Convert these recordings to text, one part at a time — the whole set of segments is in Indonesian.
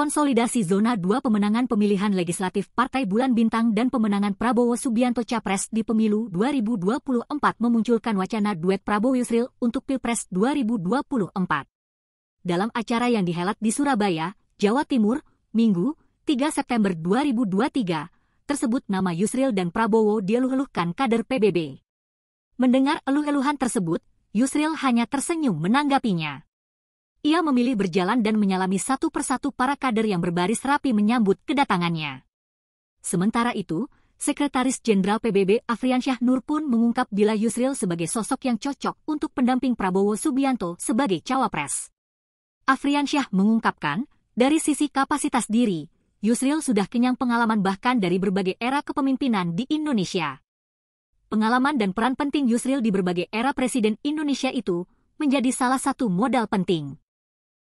konsolidasi zona 2 pemenangan pemilihan legislatif Partai Bulan Bintang dan pemenangan Prabowo Subianto Capres di pemilu 2024 memunculkan wacana duet Prabowo Yusril untuk Pilpres 2024. Dalam acara yang dihelat di Surabaya, Jawa Timur, Minggu, 3 September 2023, tersebut nama Yusril dan Prabowo dieluh-eluhkan kader PBB. Mendengar eluh-eluhan tersebut, Yusril hanya tersenyum menanggapinya ia memilih berjalan dan menyalami satu persatu para kader yang berbaris rapi menyambut kedatangannya. Sementara itu, Sekretaris Jenderal PBB Afriansyah Nur pun mengungkap bila Yusril sebagai sosok yang cocok untuk pendamping Prabowo Subianto sebagai cawapres. Afriansyah mengungkapkan, dari sisi kapasitas diri, Yusril sudah kenyang pengalaman bahkan dari berbagai era kepemimpinan di Indonesia. Pengalaman dan peran penting Yusril di berbagai era Presiden Indonesia itu menjadi salah satu modal penting.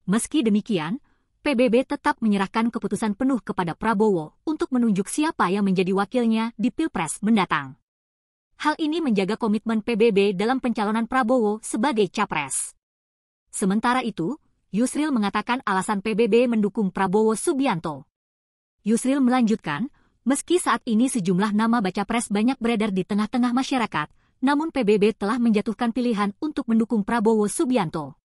Meski demikian, PBB tetap menyerahkan keputusan penuh kepada Prabowo untuk menunjuk siapa yang menjadi wakilnya di Pilpres mendatang. Hal ini menjaga komitmen PBB dalam pencalonan Prabowo sebagai capres. Sementara itu, Yusril mengatakan alasan PBB mendukung Prabowo Subianto. Yusril melanjutkan, meski saat ini sejumlah nama baca pres banyak beredar di tengah-tengah masyarakat, namun PBB telah menjatuhkan pilihan untuk mendukung Prabowo Subianto.